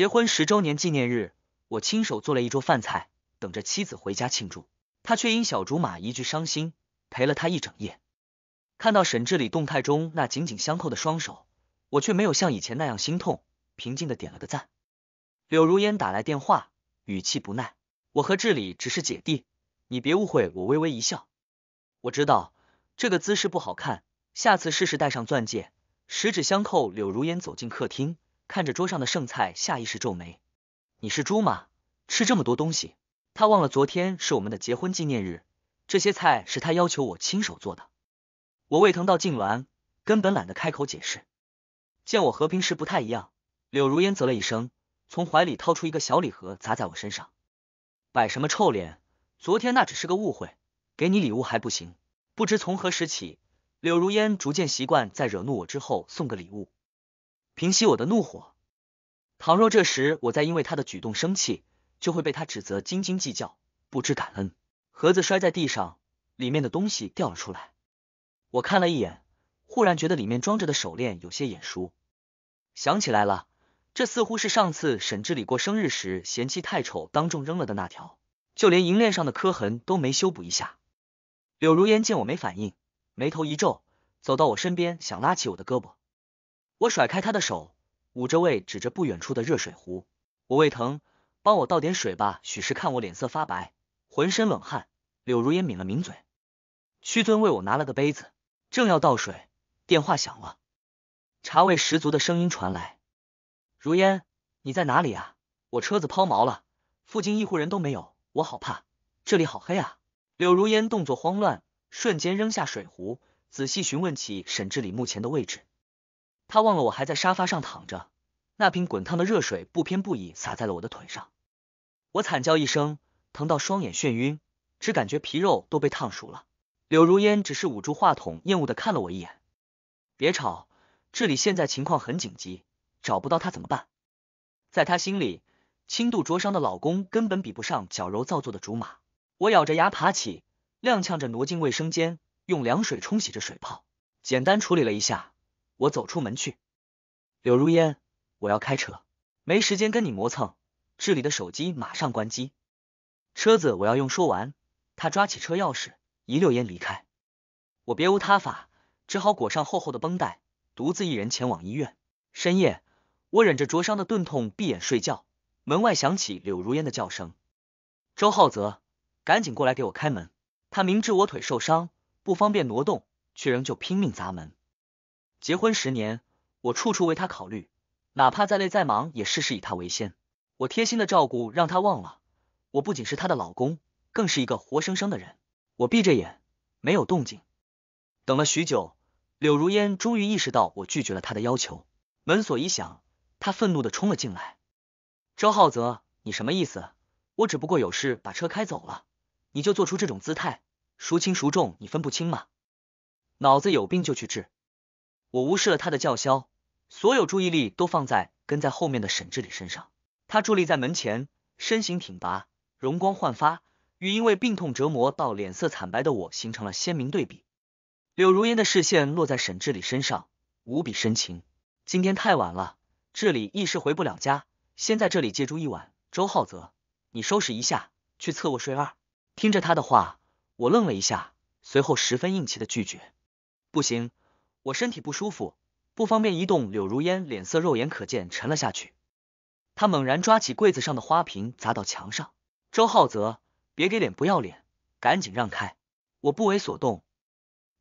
结婚十周年纪念日，我亲手做了一桌饭菜，等着妻子回家庆祝。他却因小竹马一句伤心，陪了他一整夜。看到沈志礼动态中那紧紧相扣的双手，我却没有像以前那样心痛，平静的点了个赞。柳如烟打来电话，语气不耐，我和志礼只是姐弟，你别误会。我微微一笑，我知道这个姿势不好看，下次试试戴上钻戒，十指相扣。柳如烟走进客厅。看着桌上的剩菜，下意识皱眉。你是猪吗？吃这么多东西？他忘了昨天是我们的结婚纪念日，这些菜是他要求我亲手做的。我胃疼到痉挛，根本懒得开口解释。见我和平时不太一样，柳如烟啧了，一声，从怀里掏出一个小礼盒砸在我身上。摆什么臭脸？昨天那只是个误会，给你礼物还不行？不知从何时起，柳如烟逐渐习惯在惹怒我之后送个礼物。平息我的怒火。倘若这时我再因为他的举动生气，就会被他指责斤斤计较、不知感恩。盒子摔在地上，里面的东西掉了出来。我看了一眼，忽然觉得里面装着的手链有些眼熟，想起来了，这似乎是上次沈志礼过生日时嫌弃太丑，当众扔了的那条，就连银链上的磕痕都没修补一下。柳如烟见我没反应，眉头一皱，走到我身边，想拉起我的胳膊。我甩开他的手，捂着胃，指着不远处的热水壶。我胃疼，帮我倒点水吧。许是看我脸色发白，浑身冷汗，柳如烟抿了抿嘴，屈尊为我拿了个杯子，正要倒水，电话响了，茶味十足的声音传来：“如烟，你在哪里啊？我车子抛锚了，附近一户人都没有，我好怕，这里好黑啊。”柳如烟动作慌乱，瞬间扔下水壶，仔细询问起沈志礼目前的位置。他忘了我还在沙发上躺着，那瓶滚烫的热水不偏不倚洒在了我的腿上，我惨叫一声，疼到双眼眩晕，只感觉皮肉都被烫熟了。柳如烟只是捂住话筒，厌恶的看了我一眼。别吵，这里现在情况很紧急，找不到他怎么办？在她心里，轻度灼伤的老公根本比不上矫揉造作的竹马。我咬着牙爬起，踉跄着挪进卫生间，用凉水冲洗着水泡，简单处理了一下。我走出门去，柳如烟，我要开车，没时间跟你磨蹭，这里的手机马上关机，车子我要用。说完，他抓起车钥匙，一溜烟离开。我别无他法，只好裹上厚厚的绷带，独自一人前往医院。深夜，我忍着灼伤的钝痛闭眼睡觉，门外响起柳如烟的叫声：“周浩泽，赶紧过来给我开门！”他明知我腿受伤，不方便挪动，却仍旧拼命砸门。结婚十年，我处处为他考虑，哪怕再累再忙，也事事以他为先。我贴心的照顾，让他忘了我不仅是他的老公，更是一个活生生的人。我闭着眼，没有动静，等了许久，柳如烟终于意识到我拒绝了他的要求。门锁一响，他愤怒的冲了进来。周浩泽，你什么意思？我只不过有事把车开走了，你就做出这种姿态，孰轻孰重你分不清吗？脑子有病就去治。我无视了他的叫嚣，所有注意力都放在跟在后面的沈志礼身上。他伫立在门前，身形挺拔，容光焕发，与因为病痛折磨到脸色惨白的我形成了鲜明对比。柳如烟的视线落在沈志礼身上，无比深情。今天太晚了，志礼一时回不了家，先在这里借住一晚。周浩泽，你收拾一下，去侧卧睡。二听着他的话，我愣了一下，随后十分硬气的拒绝，不行。我身体不舒服，不方便移动。柳如烟脸色肉眼可见沉了下去，他猛然抓起柜子上的花瓶砸到墙上。周浩泽，别给脸不要脸，赶紧让开！我不为所动，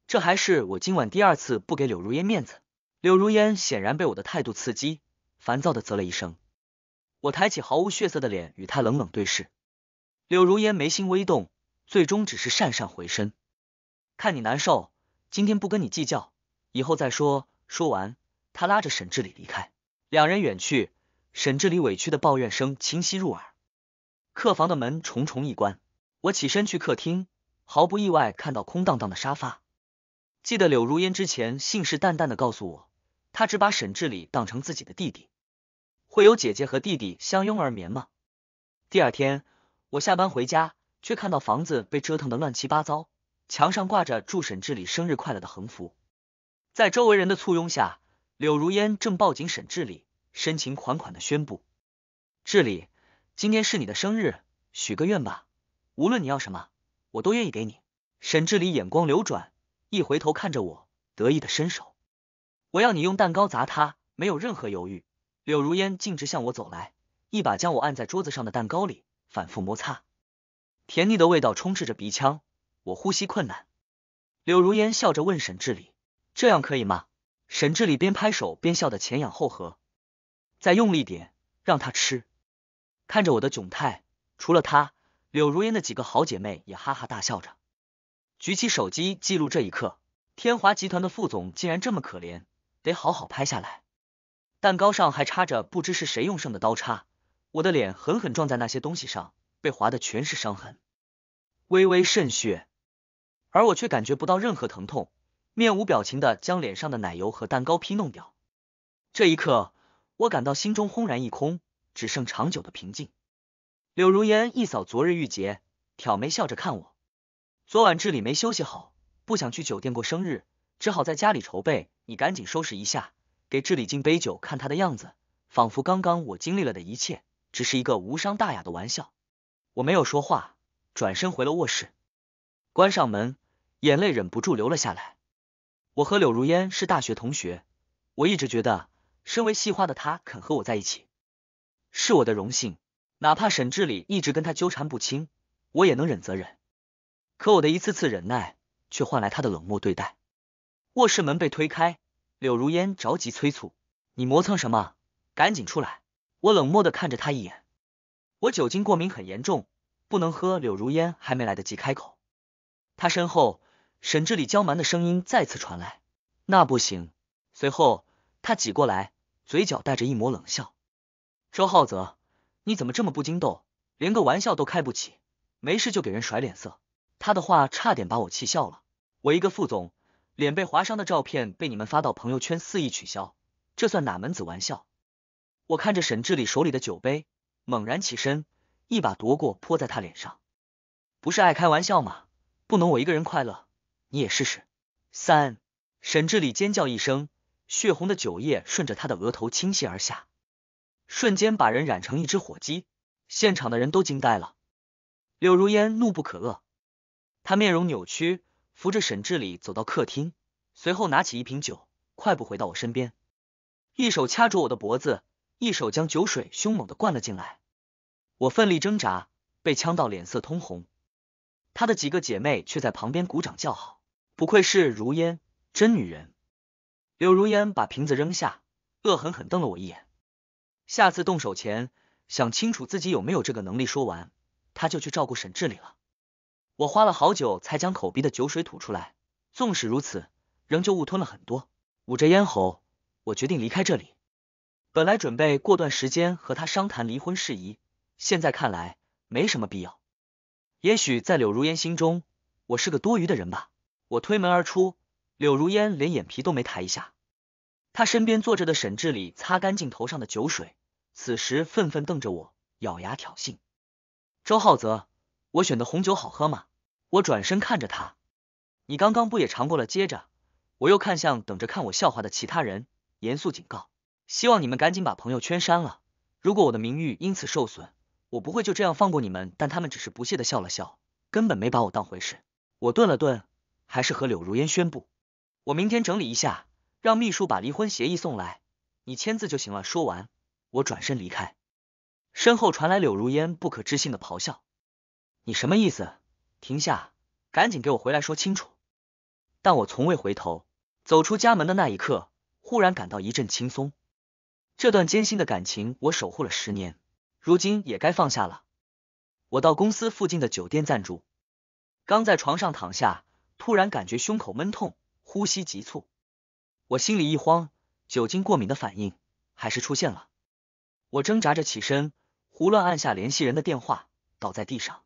这还是我今晚第二次不给柳如烟面子。柳如烟显然被我的态度刺激，烦躁的啧了一声。我抬起毫无血色的脸与他冷冷对视，柳如烟眉心微动，最终只是讪讪回身。看你难受，今天不跟你计较。以后再说。说完，他拉着沈志礼离开，两人远去，沈志礼委屈的抱怨声清晰入耳。客房的门重重一关，我起身去客厅，毫不意外看到空荡荡的沙发。记得柳如烟之前信誓旦旦的告诉我，她只把沈志礼当成自己的弟弟，会有姐姐和弟弟相拥而眠吗？第二天，我下班回家，却看到房子被折腾的乱七八糟，墙上挂着祝沈志礼生日快乐的横幅。在周围人的簇拥下，柳如烟正抱紧沈志礼，深情款款的宣布：“志礼，今天是你的生日，许个愿吧，无论你要什么，我都愿意给你。”沈志礼眼光流转，一回头看着我，得意的伸手：“我要你用蛋糕砸他。”没有任何犹豫，柳如烟径直向我走来，一把将我按在桌子上的蛋糕里，反复摩擦，甜腻的味道充斥着鼻腔，我呼吸困难。柳如烟笑着问沈志礼。这样可以吗？沈志礼边拍手边笑得前仰后合，再用力点，让他吃。看着我的窘态，除了他，柳如烟的几个好姐妹也哈哈大笑着，举起手机记录这一刻。天华集团的副总竟然这么可怜，得好好拍下来。蛋糕上还插着不知是谁用剩的刀叉，我的脸狠狠撞在那些东西上，被划的全是伤痕，微微渗血，而我却感觉不到任何疼痛。面无表情的将脸上的奶油和蛋糕皮弄掉。这一刻，我感到心中轰然一空，只剩长久的平静。柳如烟一扫昨日郁结，挑眉笑着看我。昨晚智礼没休息好，不想去酒店过生日，只好在家里筹备。你赶紧收拾一下，给智礼敬杯酒。看他的样子，仿佛刚刚我经历了的一切只是一个无伤大雅的玩笑。我没有说话，转身回了卧室，关上门，眼泪忍不住流了下来。我和柳如烟是大学同学，我一直觉得身为戏花的她肯和我在一起是我的荣幸，哪怕沈志礼一直跟她纠缠不清，我也能忍则忍。可我的一次次忍耐却换来她的冷漠对待。卧室门被推开，柳如烟着急催促：“你磨蹭什么？赶紧出来！”我冷漠的看着他一眼，我酒精过敏很严重，不能喝。柳如烟还没来得及开口，她身后。沈志礼娇蛮的声音再次传来，那不行。随后他挤过来，嘴角带着一抹冷笑：“周浩泽，你怎么这么不经逗，连个玩笑都开不起？没事就给人甩脸色。”他的话差点把我气笑了。我一个副总，脸被划伤的照片被你们发到朋友圈肆意取消，这算哪门子玩笑？我看着沈志礼手里的酒杯，猛然起身，一把夺过，泼在他脸上：“不是爱开玩笑吗？不能我一个人快乐？”你也试试！三，沈志礼尖叫一声，血红的酒液顺着他的额头倾泻而下，瞬间把人染成一只火鸡。现场的人都惊呆了。柳如烟怒不可遏，她面容扭曲，扶着沈志礼走到客厅，随后拿起一瓶酒，快步回到我身边，一手掐住我的脖子，一手将酒水凶猛的灌了进来。我奋力挣扎，被呛到脸色通红。她的几个姐妹却在旁边鼓掌叫好。不愧是如烟，真女人。柳如烟把瓶子扔下，恶狠狠瞪了我一眼。下次动手前，想清楚自己有没有这个能力。说完，他就去照顾沈志礼了。我花了好久才将口鼻的酒水吐出来，纵使如此，仍旧误吞了很多。捂着咽喉，我决定离开这里。本来准备过段时间和他商谈离婚事宜，现在看来没什么必要。也许在柳如烟心中，我是个多余的人吧。我推门而出，柳如烟连眼皮都没抬一下。他身边坐着的沈志礼擦干净头上的酒水，此时愤愤瞪着我，咬牙挑衅。周浩泽，我选的红酒好喝吗？我转身看着他，你刚刚不也尝过了？接着，我又看向等着看我笑话的其他人，严肃警告，希望你们赶紧把朋友圈删了。如果我的名誉因此受损，我不会就这样放过你们。但他们只是不屑的笑了笑，根本没把我当回事。我顿了顿。还是和柳如烟宣布，我明天整理一下，让秘书把离婚协议送来，你签字就行了。说完，我转身离开，身后传来柳如烟不可置信的咆哮：“你什么意思？停下，赶紧给我回来说清楚！”但我从未回头。走出家门的那一刻，忽然感到一阵轻松。这段艰辛的感情，我守护了十年，如今也该放下了。我到公司附近的酒店暂住，刚在床上躺下。突然感觉胸口闷痛，呼吸急促，我心里一慌，酒精过敏的反应还是出现了。我挣扎着起身，胡乱按下联系人的电话，倒在地上。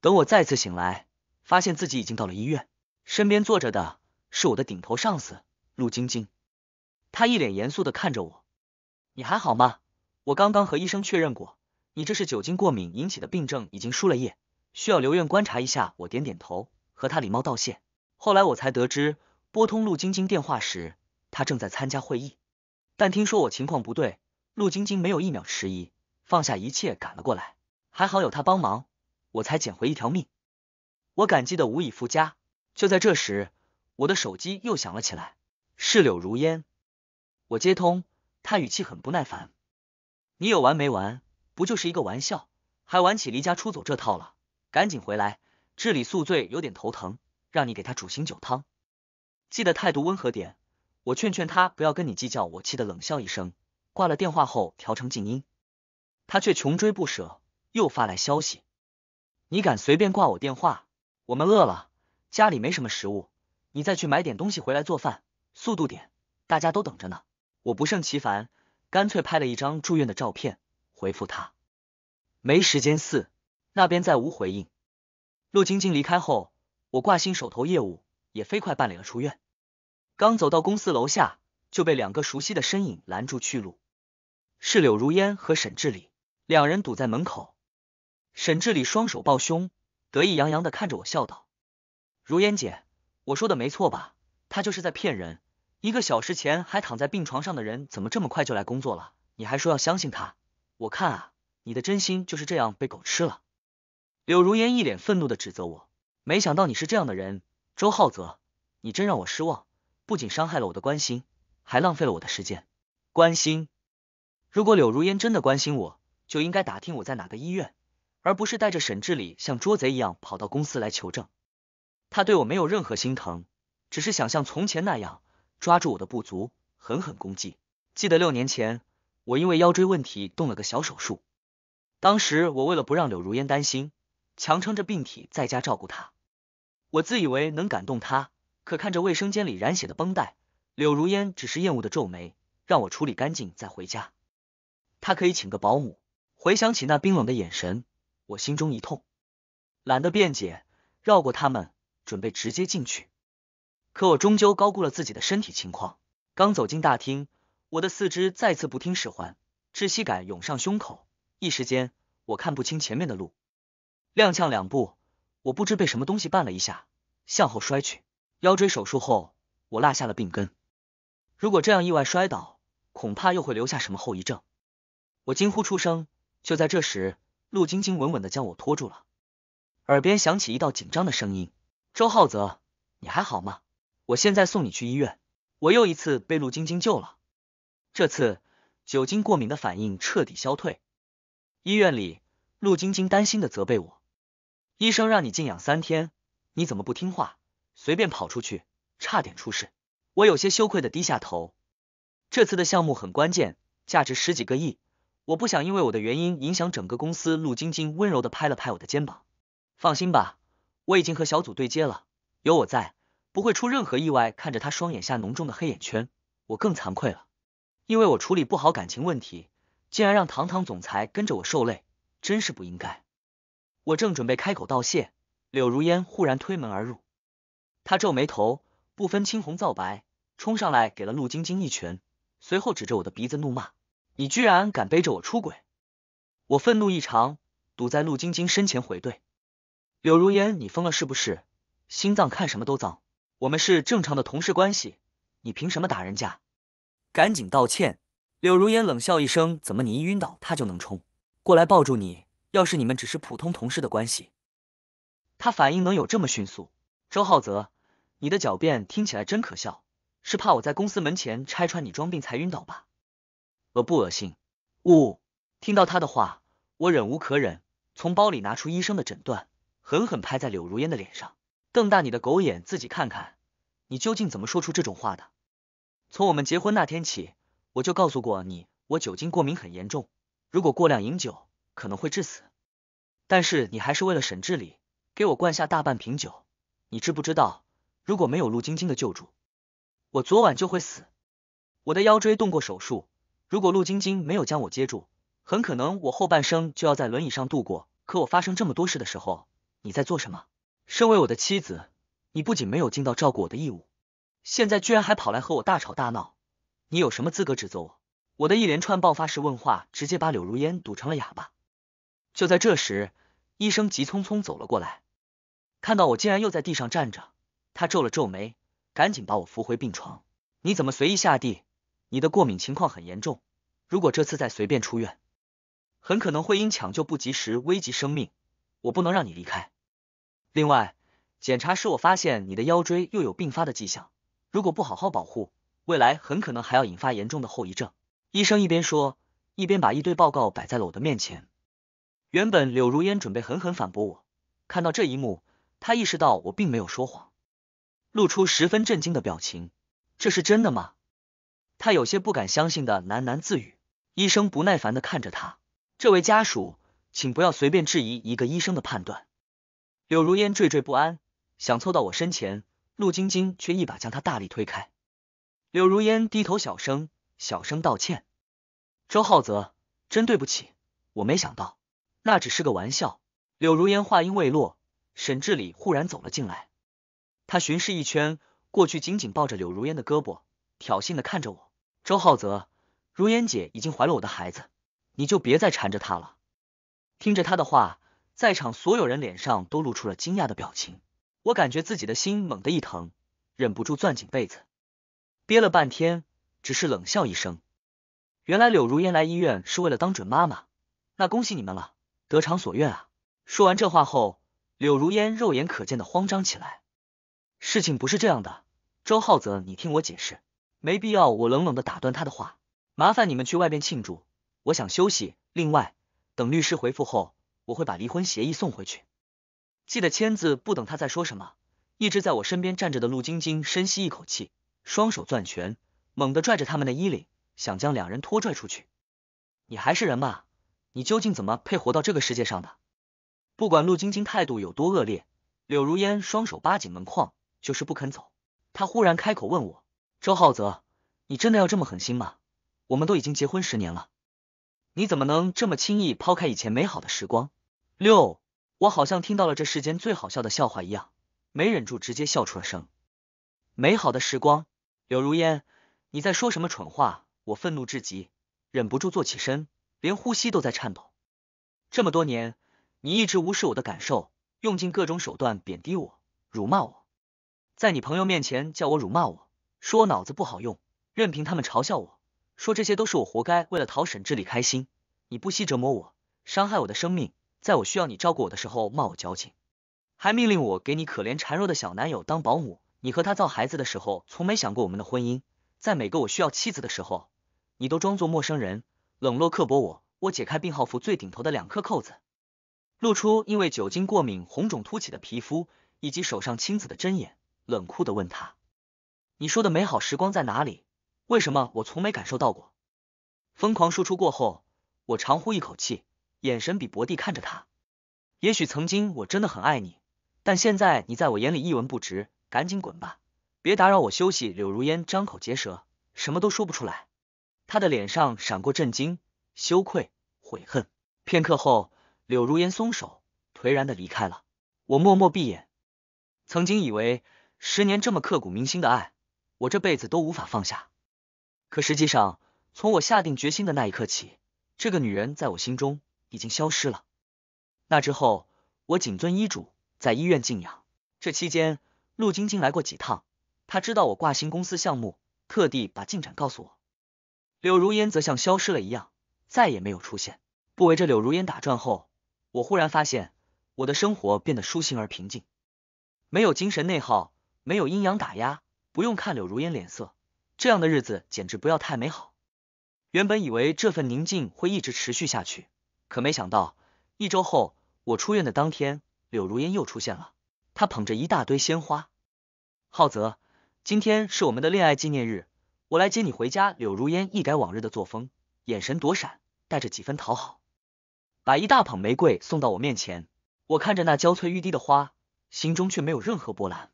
等我再次醒来，发现自己已经到了医院，身边坐着的是我的顶头上司陆晶晶。他一脸严肃的看着我：“你还好吗？我刚刚和医生确认过，你这是酒精过敏引起的病症，已经输了液，需要留院观察一下。”我点点头。和他礼貌道谢。后来我才得知，拨通陆晶晶电话时，他正在参加会议。但听说我情况不对，陆晶晶没有一秒迟疑，放下一切赶了过来。还好有他帮忙，我才捡回一条命。我感激的无以复加。就在这时，我的手机又响了起来，是柳如烟。我接通，他语气很不耐烦：“你有完没完？不就是一个玩笑，还玩起离家出走这套了？赶紧回来！”治理宿醉有点头疼，让你给他煮醒酒汤，记得态度温和点。我劝劝他不要跟你计较。我气得冷笑一声，挂了电话后调成静音。他却穷追不舍，又发来消息：你敢随便挂我电话？我们饿了，家里没什么食物，你再去买点东西回来做饭，速度点，大家都等着呢。我不胜其烦，干脆拍了一张住院的照片回复他。没时间四，那边再无回应。陆晶晶离开后，我挂心手头业务，也飞快办理了出院。刚走到公司楼下，就被两个熟悉的身影拦住去路，是柳如烟和沈志礼，两人堵在门口。沈志礼双手抱胸，得意洋洋的看着我，笑道：“如烟姐，我说的没错吧？他就是在骗人。一个小时前还躺在病床上的人，怎么这么快就来工作了？你还说要相信他，我看啊，你的真心就是这样被狗吃了。”柳如烟一脸愤怒的指责我，没想到你是这样的人，周浩泽，你真让我失望，不仅伤害了我的关心，还浪费了我的时间。关心，如果柳如烟真的关心我，就应该打听我在哪个医院，而不是带着沈志礼像捉贼一样跑到公司来求证。他对我没有任何心疼，只是想像从前那样抓住我的不足，狠狠攻击。记得六年前，我因为腰椎问题动了个小手术，当时我为了不让柳如烟担心。强撑着病体在家照顾他，我自以为能感动他，可看着卫生间里染血的绷带，柳如烟只是厌恶的皱眉，让我处理干净再回家。他可以请个保姆。回想起那冰冷的眼神，我心中一痛，懒得辩解，绕过他们，准备直接进去。可我终究高估了自己的身体情况，刚走进大厅，我的四肢再次不听使唤，窒息感涌上胸口，一时间我看不清前面的路。踉跄两步，我不知被什么东西绊了一下，向后摔去。腰椎手术后，我落下了病根。如果这样意外摔倒，恐怕又会留下什么后遗症。我惊呼出声。就在这时，陆晶晶稳稳的将我拖住了。耳边响起一道紧张的声音：“周浩泽，你还好吗？我现在送你去医院。”我又一次被陆晶晶救了。这次酒精过敏的反应彻底消退。医院里，陆晶晶担心的责备我。医生让你静养三天，你怎么不听话，随便跑出去，差点出事。我有些羞愧的低下头。这次的项目很关键，价值十几个亿，我不想因为我的原因影响整个公司。陆晶晶温柔的拍了拍我的肩膀，放心吧，我已经和小组对接了，有我在，不会出任何意外。看着他双眼下浓重的黑眼圈，我更惭愧了，因为我处理不好感情问题，竟然让堂堂总裁跟着我受累，真是不应该。我正准备开口道谢，柳如烟忽然推门而入，她皱眉头，不分青红皂白，冲上来给了陆晶晶一拳，随后指着我的鼻子怒骂：“你居然敢背着我出轨！”我愤怒异常，堵在陆晶晶身前回怼：“柳如烟，你疯了是不是？心脏看什么都脏，我们是正常的同事关系，你凭什么打人家？赶紧道歉！”柳如烟冷笑一声：“怎么你一晕倒，他就能冲过来抱住你？”要是你们只是普通同事的关系，他反应能有这么迅速？周浩泽，你的狡辩听起来真可笑，是怕我在公司门前拆穿你装病才晕倒吧？恶不恶心？呜！听到他的话，我忍无可忍，从包里拿出医生的诊断，狠狠拍在柳如烟的脸上，瞪大你的狗眼，自己看看，你究竟怎么说出这种话的？从我们结婚那天起，我就告诉过你，我酒精过敏很严重，如果过量饮酒。可能会致死，但是你还是为了沈志礼给我灌下大半瓶酒。你知不知道，如果没有陆晶晶的救助，我昨晚就会死。我的腰椎动过手术，如果陆晶晶没有将我接住，很可能我后半生就要在轮椅上度过。可我发生这么多事的时候，你在做什么？身为我的妻子，你不仅没有尽到照顾我的义务，现在居然还跑来和我大吵大闹。你有什么资格指责我？我的一连串爆发式问话，直接把柳如烟堵成了哑巴。就在这时，医生急匆匆走了过来，看到我竟然又在地上站着，他皱了皱眉，赶紧把我扶回病床。你怎么随意下地？你的过敏情况很严重，如果这次再随便出院，很可能会因抢救不及时危及生命。我不能让你离开。另外，检查时我发现你的腰椎又有并发的迹象，如果不好好保护，未来很可能还要引发严重的后遗症。医生一边说，一边把一堆报告摆在了我的面前。原本柳如烟准备狠狠反驳我，看到这一幕，她意识到我并没有说谎，露出十分震惊的表情。这是真的吗？她有些不敢相信的喃喃自语。医生不耐烦的看着她，这位家属，请不要随便质疑一个医生的判断。柳如烟惴惴不安，想凑到我身前，陆晶晶却一把将她大力推开。柳如烟低头小声小声道歉：“周浩泽，真对不起，我没想到。”那只是个玩笑。柳如烟话音未落，沈志礼忽然走了进来。他巡视一圈，过去紧紧抱着柳如烟的胳膊，挑衅的看着我：“周浩泽，如烟姐已经怀了我的孩子，你就别再缠着她了。”听着他的话，在场所有人脸上都露出了惊讶的表情。我感觉自己的心猛地一疼，忍不住攥紧被子，憋了半天，只是冷笑一声：“原来柳如烟来医院是为了当准妈妈，那恭喜你们了。”得偿所愿啊！说完这话后，柳如烟肉眼可见的慌张起来。事情不是这样的，周浩泽，你听我解释，没必要。我冷冷的打断他的话，麻烦你们去外边庆祝，我想休息。另外，等律师回复后，我会把离婚协议送回去，记得签字。不等他再说什么，一直在我身边站着的陆晶晶深吸一口气，双手攥拳，猛地拽着他们的衣领，想将两人拖拽出去。你还是人吗？你究竟怎么配活到这个世界上的？不管陆晶晶态度有多恶劣，柳如烟双手扒紧门框，就是不肯走。她忽然开口问我：“周浩泽，你真的要这么狠心吗？我们都已经结婚十年了，你怎么能这么轻易抛开以前美好的时光？”六，我好像听到了这世间最好笑的笑话一样，没忍住直接笑出了声。美好的时光，柳如烟，你在说什么蠢话？我愤怒至极，忍不住坐起身。连呼吸都在颤抖。这么多年，你一直无视我的感受，用尽各种手段贬低我、辱骂我，在你朋友面前叫我辱骂我，说我脑子不好用，任凭他们嘲笑我，说这些都是我活该。为了讨沈志礼开心，你不惜折磨我、伤害我的生命。在我需要你照顾我的时候，骂我矫情，还命令我给你可怜孱弱的小男友当保姆。你和他造孩子的时候，从没想过我们的婚姻。在每个我需要妻子的时候，你都装作陌生人。冷落刻薄我，我解开病号服最顶头的两颗扣子，露出因为酒精过敏红肿凸起的皮肤以及手上青紫的针眼，冷酷的问他：“你说的美好时光在哪里？为什么我从没感受到过？”疯狂输出过后，我长呼一口气，眼神比薄地看着他。也许曾经我真的很爱你，但现在你在我眼里一文不值，赶紧滚吧，别打扰我休息。柳如烟张口结舌，什么都说不出来。他的脸上闪过震惊、羞愧、悔恨。片刻后，柳如烟松手，颓然的离开了。我默默闭眼。曾经以为十年这么刻骨铭心的爱，我这辈子都无法放下。可实际上，从我下定决心的那一刻起，这个女人在我心中已经消失了。那之后，我谨遵医嘱，在医院静养。这期间，陆晶晶来过几趟。她知道我挂心公司项目，特地把进展告诉我。柳如烟则像消失了一样，再也没有出现。不围着柳如烟打转后，我忽然发现我的生活变得舒心而平静，没有精神内耗，没有阴阳打压，不用看柳如烟脸色，这样的日子简直不要太美好。原本以为这份宁静会一直持续下去，可没想到一周后，我出院的当天，柳如烟又出现了。她捧着一大堆鲜花，浩泽，今天是我们的恋爱纪念日。我来接你回家。柳如烟一改往日的作风，眼神躲闪，带着几分讨好，把一大捧玫瑰送到我面前。我看着那娇翠欲滴的花，心中却没有任何波澜。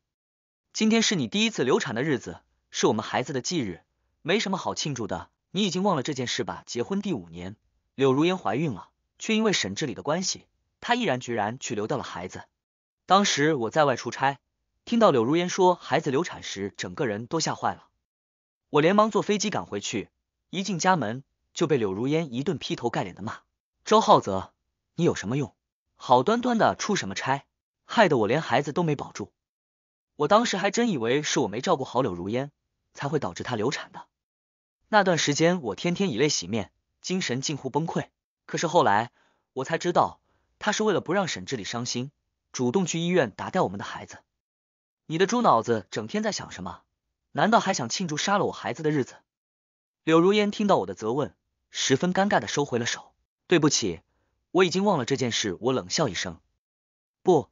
今天是你第一次流产的日子，是我们孩子的忌日，没什么好庆祝的。你已经忘了这件事吧？结婚第五年，柳如烟怀孕了，却因为沈志礼的关系，她毅然决然去流掉了孩子。当时我在外出差，听到柳如烟说孩子流产时，整个人都吓坏了。我连忙坐飞机赶回去，一进家门就被柳如烟一顿劈头盖脸的骂：“周浩泽，你有什么用？好端端的出什么差，害得我连孩子都没保住。”我当时还真以为是我没照顾好柳如烟，才会导致她流产的。那段时间我天天以泪洗面，精神近乎崩溃。可是后来我才知道，她是为了不让沈志礼伤心，主动去医院打掉我们的孩子。你的猪脑子整天在想什么？难道还想庆祝杀了我孩子的日子？柳如烟听到我的责问，十分尴尬的收回了手。对不起，我已经忘了这件事。我冷笑一声，不，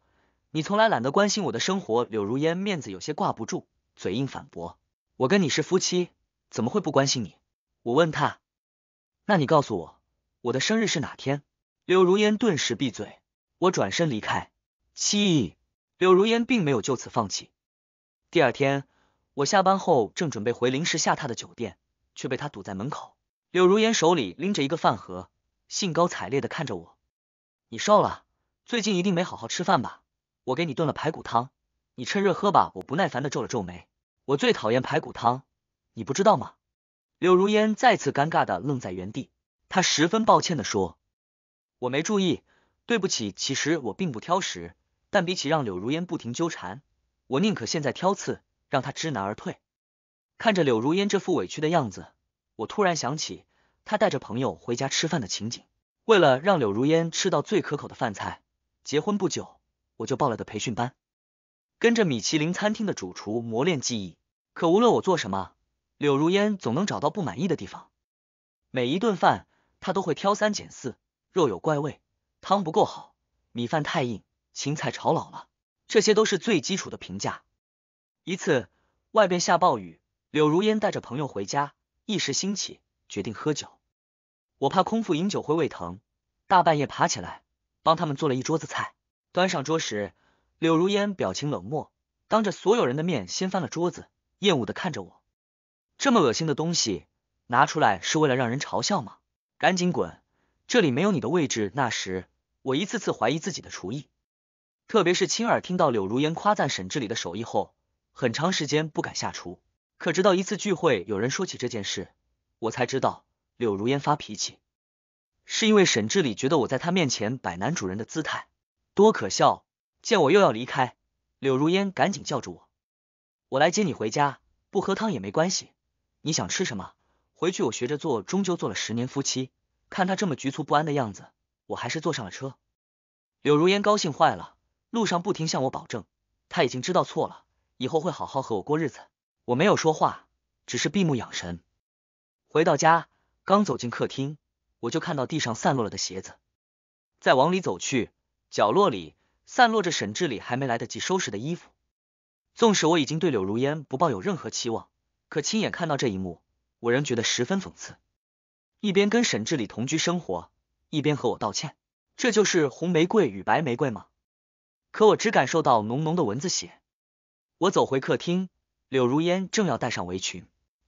你从来懒得关心我的生活。柳如烟面子有些挂不住，嘴硬反驳。我跟你是夫妻，怎么会不关心你？我问他，那你告诉我，我的生日是哪天？柳如烟顿时闭嘴。我转身离开。七，柳如烟并没有就此放弃。第二天。我下班后正准备回临时下榻的酒店，却被他堵在门口。柳如烟手里拎着一个饭盒，兴高采烈的看着我：“你瘦了，最近一定没好好吃饭吧？我给你炖了排骨汤，你趁热喝吧。”我不耐烦的皱了皱眉：“我最讨厌排骨汤，你不知道吗？”柳如烟再次尴尬的愣在原地，她十分抱歉的说：“我没注意，对不起。其实我并不挑食，但比起让柳如烟不停纠缠，我宁可现在挑刺。”让他知难而退。看着柳如烟这副委屈的样子，我突然想起她带着朋友回家吃饭的情景。为了让柳如烟吃到最可口的饭菜，结婚不久我就报了个培训班，跟着米其林餐厅的主厨磨练技艺。可无论我做什么，柳如烟总能找到不满意的地方。每一顿饭，她都会挑三拣四，肉有怪味、汤不够好、米饭太硬、青菜炒老了，这些都是最基础的评价。一次，外边下暴雨，柳如烟带着朋友回家，一时兴起决定喝酒。我怕空腹饮酒会胃疼，大半夜爬起来帮他们做了一桌子菜。端上桌时，柳如烟表情冷漠，当着所有人的面掀翻了桌子，厌恶的看着我。这么恶心的东西拿出来是为了让人嘲笑吗？赶紧滚，这里没有你的位置。那时，我一次次怀疑自己的厨艺，特别是亲耳听到柳如烟夸赞沈志礼的手艺后。很长时间不敢下厨，可直到一次聚会，有人说起这件事，我才知道柳如烟发脾气，是因为沈志礼觉得我在他面前摆男主人的姿态，多可笑。见我又要离开，柳如烟赶紧叫住我：“我来接你回家，不喝汤也没关系。你想吃什么？回去我学着做。”终究做了十年夫妻，看他这么局促不安的样子，我还是坐上了车。柳如烟高兴坏了，路上不停向我保证，他已经知道错了。以后会好好和我过日子。我没有说话，只是闭目养神。回到家，刚走进客厅，我就看到地上散落了的鞋子。再往里走去，角落里散落着沈志礼还没来得及收拾的衣服。纵使我已经对柳如烟不抱有任何期望，可亲眼看到这一幕，我仍觉得十分讽刺。一边跟沈志礼同居生活，一边和我道歉，这就是红玫瑰与白玫瑰吗？可我只感受到浓浓的蚊子血。我走回客厅，柳如烟正要戴上围裙，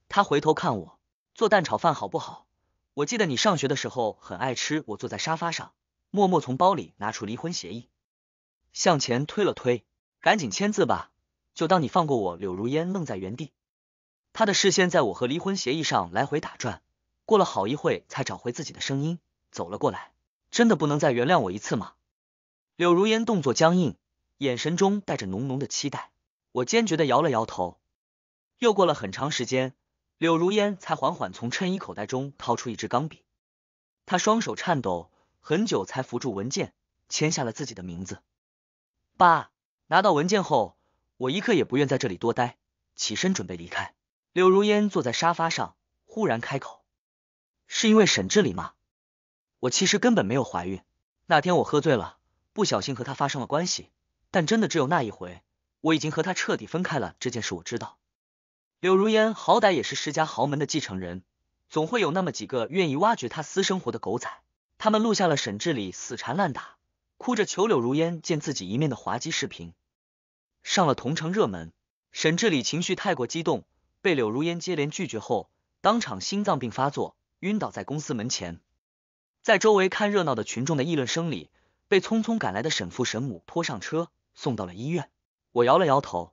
她回头看我，做蛋炒饭好不好？我记得你上学的时候很爱吃。我坐在沙发上，默默从包里拿出离婚协议，向前推了推，赶紧签字吧，就当你放过我。柳如烟愣在原地，她的视线在我和离婚协议上来回打转，过了好一会才找回自己的声音，走了过来。真的不能再原谅我一次吗？柳如烟动作僵硬，眼神中带着浓浓的期待。我坚决的摇了摇头。又过了很长时间，柳如烟才缓缓从衬衣口袋中掏出一支钢笔，她双手颤抖很久才扶住文件，签下了自己的名字。爸，拿到文件后，我一刻也不愿在这里多待，起身准备离开。柳如烟坐在沙发上，忽然开口：“是因为沈志礼吗？我其实根本没有怀孕，那天我喝醉了，不小心和他发生了关系，但真的只有那一回。”我已经和他彻底分开了，这件事我知道。柳如烟好歹也是世家豪门的继承人，总会有那么几个愿意挖掘他私生活的狗仔。他们录下了沈志礼死缠烂打、哭着求柳如烟见自己一面的滑稽视频，上了同城热门。沈志礼情绪太过激动，被柳如烟接连拒绝后，当场心脏病发作，晕倒在公司门前。在周围看热闹的群众的议论声里，被匆匆赶来的沈父沈母拖上车，送到了医院。我摇了摇头，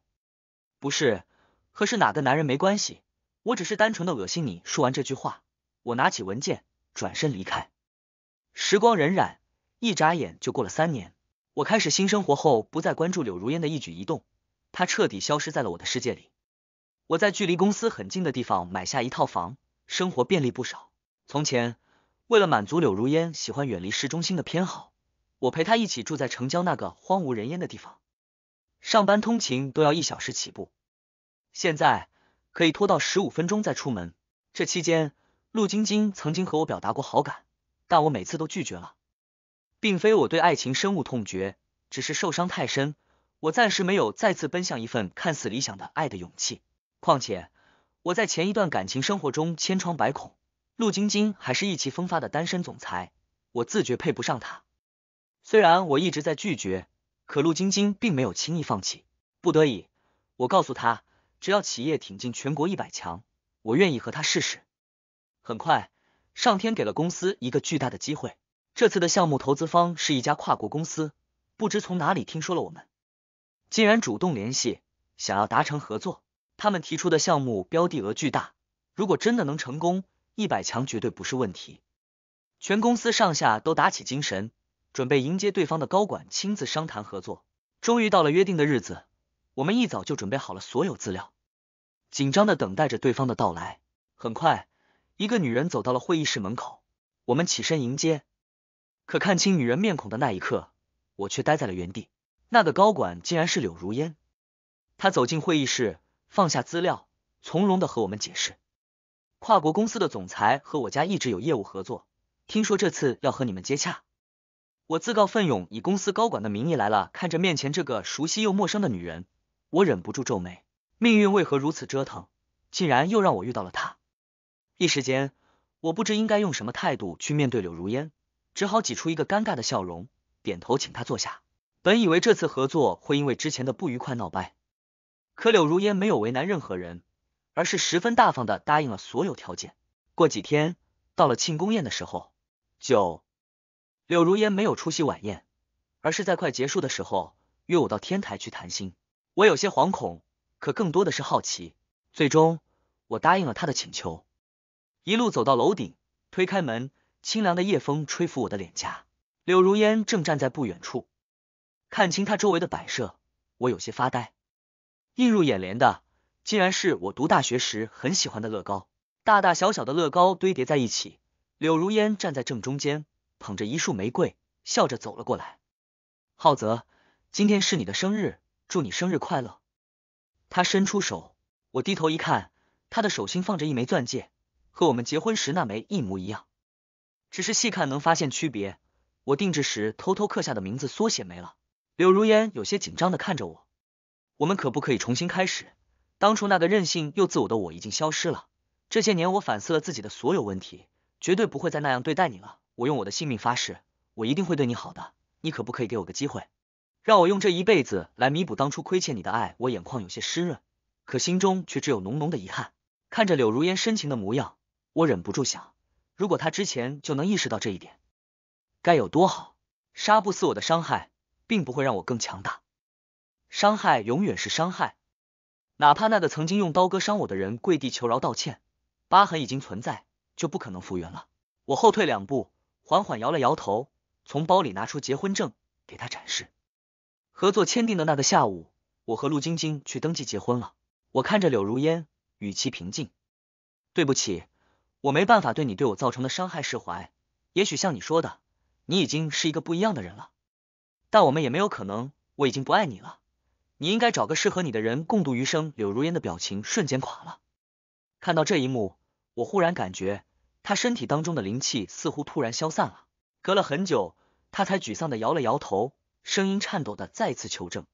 不是，和是哪个男人没关系？我只是单纯的恶心你。说完这句话，我拿起文件，转身离开。时光荏苒，一眨眼就过了三年。我开始新生活后，不再关注柳如烟的一举一动，她彻底消失在了我的世界里。我在距离公司很近的地方买下一套房，生活便利不少。从前，为了满足柳如烟喜欢远离市中心的偏好，我陪她一起住在城郊那个荒无人烟的地方。上班通勤都要一小时起步，现在可以拖到十五分钟再出门。这期间，陆晶晶曾经和我表达过好感，但我每次都拒绝了。并非我对爱情深恶痛绝，只是受伤太深，我暂时没有再次奔向一份看似理想的爱的勇气。况且，我在前一段感情生活中千疮百孔，陆晶晶还是意气风发的单身总裁，我自觉配不上她。虽然我一直在拒绝。可陆晶晶并没有轻易放弃，不得已，我告诉他，只要企业挺进全国一百强，我愿意和他试试。很快，上天给了公司一个巨大的机会，这次的项目投资方是一家跨国公司，不知从哪里听说了我们，竟然主动联系，想要达成合作。他们提出的项目标的额巨大，如果真的能成功，一百强绝对不是问题。全公司上下都打起精神。准备迎接对方的高管亲自商谈合作。终于到了约定的日子，我们一早就准备好了所有资料，紧张的等待着对方的到来。很快，一个女人走到了会议室门口，我们起身迎接。可看清女人面孔的那一刻，我却呆在了原地。那个高管竟然是柳如烟。她走进会议室，放下资料，从容的和我们解释：跨国公司的总裁和我家一直有业务合作，听说这次要和你们接洽。我自告奋勇，以公司高管的名义来了。看着面前这个熟悉又陌生的女人，我忍不住皱眉。命运为何如此折腾，竟然又让我遇到了她？一时间，我不知应该用什么态度去面对柳如烟，只好挤出一个尴尬的笑容，点头请她坐下。本以为这次合作会因为之前的不愉快闹掰，可柳如烟没有为难任何人，而是十分大方的答应了所有条件。过几天到了庆功宴的时候，就。柳如烟没有出席晚宴，而是在快结束的时候约我到天台去谈心。我有些惶恐，可更多的是好奇。最终，我答应了他的请求，一路走到楼顶，推开门，清凉的夜风吹拂我的脸颊。柳如烟正站在不远处，看清他周围的摆设，我有些发呆。映入眼帘的，竟然是我读大学时很喜欢的乐高，大大小小的乐高堆叠在一起。柳如烟站在正中间。捧着一束玫瑰，笑着走了过来。浩泽，今天是你的生日，祝你生日快乐。他伸出手，我低头一看，他的手心放着一枚钻戒，和我们结婚时那枚一模一样，只是细看能发现区别。我定制时偷偷刻下的名字缩写没了。柳如烟有些紧张的看着我，我们可不可以重新开始？当初那个任性又自我的我已经消失了。这些年我反思了自己的所有问题，绝对不会再那样对待你了。我用我的性命发誓，我一定会对你好的。你可不可以给我个机会，让我用这一辈子来弥补当初亏欠你的爱？我眼眶有些湿润，可心中却只有浓浓的遗憾。看着柳如烟深情的模样，我忍不住想，如果他之前就能意识到这一点，该有多好。杀不死我的伤害，并不会让我更强大。伤害永远是伤害，哪怕那个曾经用刀割伤我的人跪地求饶道歉，疤痕已经存在，就不可能复原了。我后退两步。缓缓摇了摇头，从包里拿出结婚证给他展示。合作签订的那个下午，我和陆晶晶去登记结婚了。我看着柳如烟，语气平静：“对不起，我没办法对你对我造成的伤害释怀。也许像你说的，你已经是一个不一样的人了，但我们也没有可能。我已经不爱你了，你应该找个适合你的人共度余生。”柳如烟的表情瞬间垮了。看到这一幕，我忽然感觉。他身体当中的灵气似乎突然消散了，隔了很久，他才沮丧的摇了摇头，声音颤抖的再次求证：“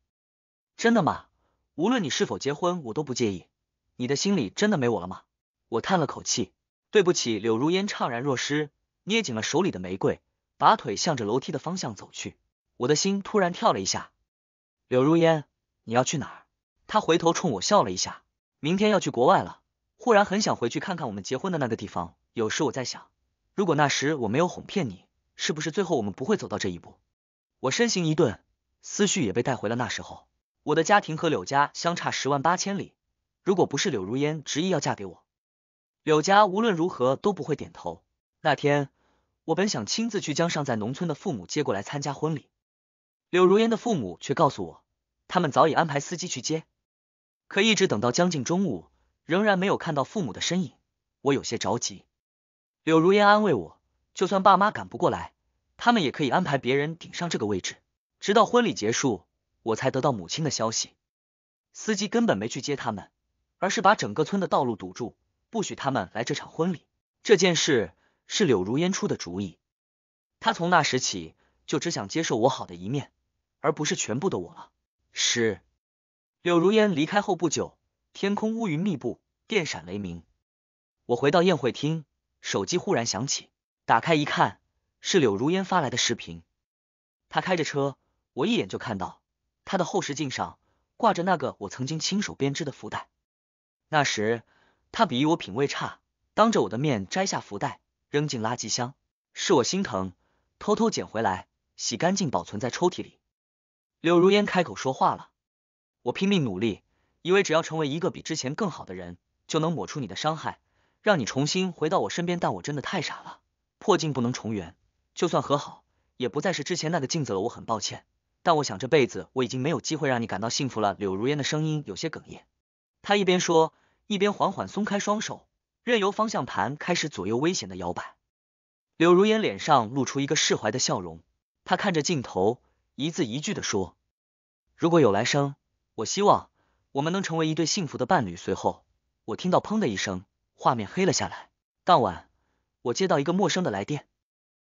真的吗？无论你是否结婚，我都不介意。你的心里真的没我了吗？”我叹了口气：“对不起。”柳如烟怅然若失，捏紧了手里的玫瑰，拔腿向着楼梯的方向走去。我的心突然跳了一下：“柳如烟，你要去哪儿？”他回头冲我笑了一下：“明天要去国外了，忽然很想回去看看我们结婚的那个地方。”有时我在想，如果那时我没有哄骗你，是不是最后我们不会走到这一步？我身形一顿，思绪也被带回了那时候。我的家庭和柳家相差十万八千里，如果不是柳如烟执意要嫁给我，柳家无论如何都不会点头。那天，我本想亲自去将尚在农村的父母接过来参加婚礼，柳如烟的父母却告诉我，他们早已安排司机去接，可一直等到将近中午，仍然没有看到父母的身影，我有些着急。柳如烟安慰我，就算爸妈赶不过来，他们也可以安排别人顶上这个位置。直到婚礼结束，我才得到母亲的消息。司机根本没去接他们，而是把整个村的道路堵住，不许他们来这场婚礼。这件事是柳如烟出的主意。她从那时起就只想接受我好的一面，而不是全部的我了。是。柳如烟离开后不久，天空乌云密布，电闪雷鸣。我回到宴会厅。手机忽然响起，打开一看，是柳如烟发来的视频。他开着车，我一眼就看到他的后视镜上挂着那个我曾经亲手编织的福袋。那时他鄙夷我品味差，当着我的面摘下福袋扔进垃圾箱，是我心疼，偷偷捡回来，洗干净保存在抽屉里。柳如烟开口说话了，我拼命努力，以为只要成为一个比之前更好的人，就能抹除你的伤害。让你重新回到我身边，但我真的太傻了，破镜不能重圆，就算和好，也不再是之前那个镜子了。我很抱歉，但我想这辈子我已经没有机会让你感到幸福了。柳如烟的声音有些哽咽，她一边说，一边缓缓松开双手，任由方向盘开始左右危险的摇摆。柳如烟脸上露出一个释怀的笑容，她看着镜头，一字一句的说：“如果有来生，我希望我们能成为一对幸福的伴侣。”随后，我听到砰的一声。画面黑了下来。当晚，我接到一个陌生的来电。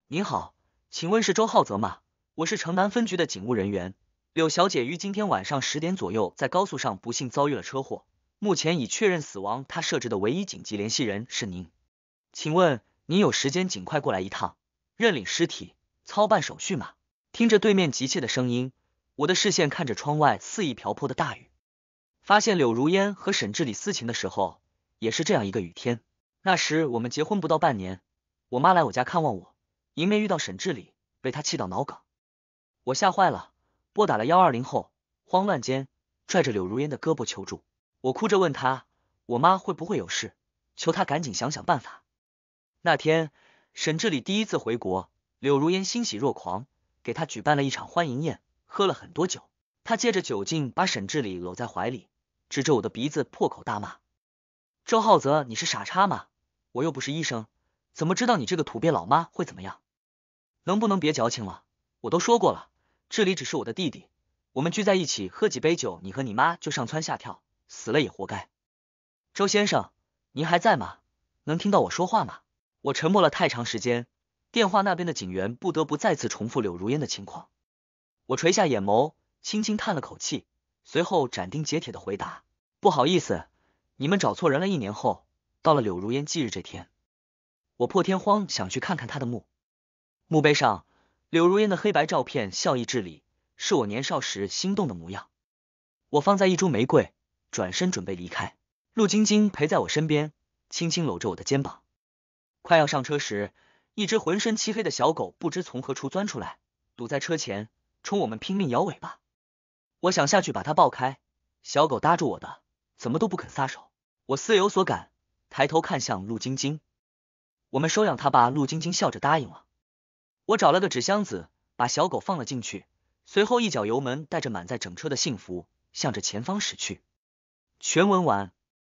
您好，请问是周浩泽吗？我是城南分局的警务人员。柳小姐于今天晚上十点左右在高速上不幸遭遇了车祸，目前已确认死亡。她设置的唯一紧急联系人是您，请问您有时间尽快过来一趟，认领尸体，操办手续吗？听着对面急切的声音，我的视线看着窗外肆意瓢泼的大雨，发现柳如烟和沈志礼私情的时候。也是这样一个雨天，那时我们结婚不到半年，我妈来我家看望我，迎面遇到沈志礼，被他气到脑梗，我吓坏了，拨打了幺二零后，慌乱间拽着柳如烟的胳膊求助，我哭着问他，我妈会不会有事，求他赶紧想想办法。那天，沈志礼第一次回国，柳如烟欣喜若狂，给他举办了一场欢迎宴，喝了很多酒，他借着酒劲把沈志礼搂在怀里，指着我的鼻子破口大骂。周浩泽，你是傻叉吗？我又不是医生，怎么知道你这个土鳖老妈会怎么样？能不能别矫情了？我都说过了，这里只是我的弟弟，我们聚在一起喝几杯酒，你和你妈就上蹿下跳，死了也活该。周先生，您还在吗？能听到我说话吗？我沉默了太长时间，电话那边的警员不得不再次重复柳如烟的情况。我垂下眼眸，轻轻叹了口气，随后斩钉截铁的回答：“不好意思。”你们找错人了。一年后，到了柳如烟忌日这天，我破天荒想去看看她的墓。墓碑上，柳如烟的黑白照片，笑意致礼，是我年少时心动的模样。我放在一株玫瑰，转身准备离开。陆晶晶陪在我身边，轻轻搂着我的肩膀。快要上车时，一只浑身漆黑的小狗不知从何处钻出来，堵在车前，冲我们拼命摇尾巴。我想下去把它抱开，小狗搭住我的，怎么都不肯撒手。我似有所感，抬头看向陆晶晶，我们收养他吧。陆晶晶笑着答应了。我找了个纸箱子，把小狗放了进去，随后一脚油门，带着满载整车的幸福，向着前方驶去。全文完。